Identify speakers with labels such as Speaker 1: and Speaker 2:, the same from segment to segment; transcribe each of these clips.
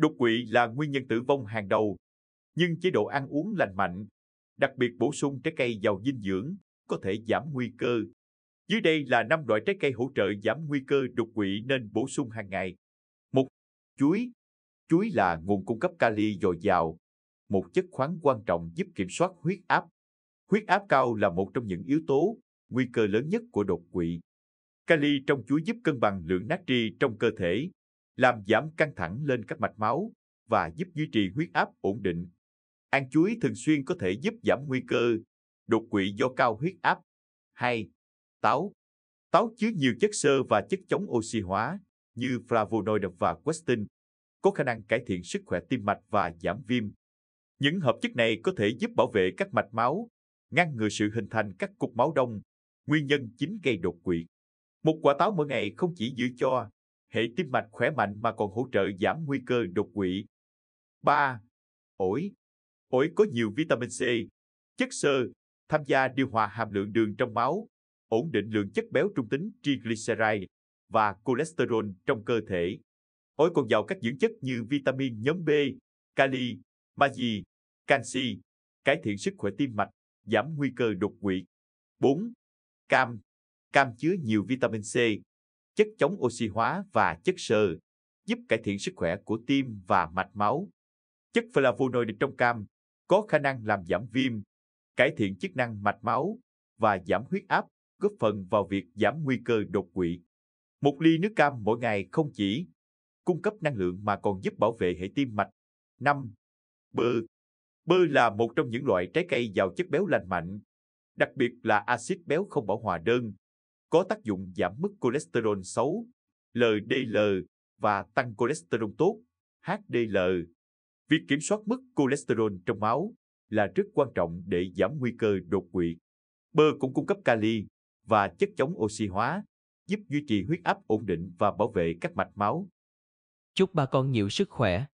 Speaker 1: Đột quỵ là nguyên nhân tử vong hàng đầu, nhưng chế độ ăn uống lành mạnh, đặc biệt bổ sung trái cây giàu dinh dưỡng, có thể giảm nguy cơ. Dưới đây là năm loại trái cây hỗ trợ giảm nguy cơ đột quỵ nên bổ sung hàng ngày. Một, Chuối Chuối là nguồn cung cấp kali dồi dào, một chất khoáng quan trọng giúp kiểm soát huyết áp. Huyết áp cao là một trong những yếu tố nguy cơ lớn nhất của đột quỵ. Kali trong chuối giúp cân bằng lượng natri trong cơ thể, làm giảm căng thẳng lên các mạch máu và giúp duy trì huyết áp ổn định. Ăn chuối thường xuyên có thể giúp giảm nguy cơ đột quỵ do cao huyết áp. Hay Táo Táo chứa nhiều chất xơ và chất chống oxy hóa như flavonoid và quercetin, có khả năng cải thiện sức khỏe tim mạch và giảm viêm. Những hợp chất này có thể giúp bảo vệ các mạch máu, ngăn ngừa sự hình thành các cục máu đông, nguyên nhân chính gây đột quỵ. Một quả táo mỗi ngày không chỉ giữ cho hệ tim mạch khỏe mạnh mà còn hỗ trợ giảm nguy cơ đột quỵ. 3. Ổi Ổi có nhiều vitamin C, chất xơ, tham gia điều hòa hàm lượng đường trong máu, ổn định lượng chất béo trung tính triglyceride và cholesterol trong cơ thể. Ổi còn giàu các dưỡng chất như vitamin nhóm B, kali, magie, canxi, cải thiện sức khỏe tim mạch, giảm nguy cơ đột quỵ. 4. Cam Cam chứa nhiều vitamin C, chất chống oxy hóa và chất xơ, giúp cải thiện sức khỏe của tim và mạch máu. Chất flavonoid trong cam có khả năng làm giảm viêm, cải thiện chức năng mạch máu và giảm huyết áp, góp phần vào việc giảm nguy cơ đột quỵ. Một ly nước cam mỗi ngày không chỉ cung cấp năng lượng mà còn giúp bảo vệ hệ tim mạch. 5. Bơ Bơ là một trong những loại trái cây giàu chất béo lành mạnh, đặc biệt là axit béo không bão hòa đơn, có tác dụng giảm mức cholesterol xấu, LDL và tăng cholesterol tốt, HDL. Việc kiểm soát mức cholesterol trong máu là rất quan trọng để giảm nguy cơ đột quỵ. Bơ cũng cung cấp kali và chất chống oxy hóa, giúp duy trì huyết áp ổn định và bảo vệ các mạch máu. Chúc ba con nhiều sức khỏe.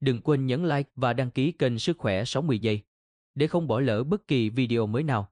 Speaker 1: Đừng quên nhấn like và đăng ký kênh Sức khỏe 60 giây để không bỏ lỡ bất kỳ video mới nào.